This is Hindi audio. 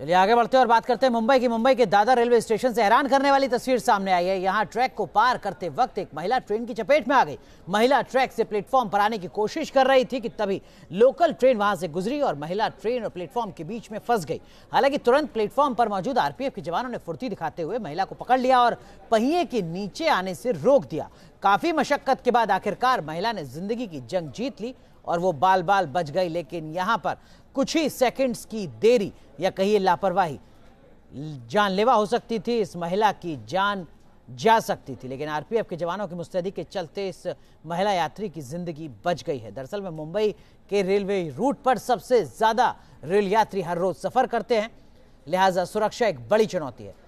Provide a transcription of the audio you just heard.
चलिए आगे बढ़ते हैं और बात करते हैं मुंबई की मुंबई के दादा रेलवे स्टेशन से हैरान करने वाली तस्वीर सामने आई है यहाँ ट्रैक को पार करते वक्त एक महिला ट्रेन की चपेट में आ गई महिला ट्रैक से प्लेटफॉर्म पर आने की कोशिश कर रही थी कि तभी लोकल ट्रेन वहां से गुजरी और महिला ट्रेन और प्लेटफॉर्म के बीच में फंस गई हालांकि तुरंत प्लेटफॉर्म पर मौजूद आरपीएफ के जवानों ने फुर्ती दिखाते हुए महिला को पकड़ लिया और पहिए के नीचे आने से रोक दिया काफी मशक्कत के बाद आखिरकार महिला ने जिंदगी की जंग जीत ली और वो बाल बाल बच गई लेकिन यहाँ पर कुछ ही सेकंड्स की देरी या कहिए लापरवाही जानलेवा हो सकती थी इस महिला की जान जा सकती थी लेकिन आरपीएफ के जवानों की मुस्तैदी के चलते इस महिला यात्री की जिंदगी बच गई है दरअसल में मुंबई के रेलवे रूट पर सबसे ज़्यादा रेल यात्री हर रोज़ सफ़र करते हैं लिहाजा सुरक्षा एक बड़ी चुनौती है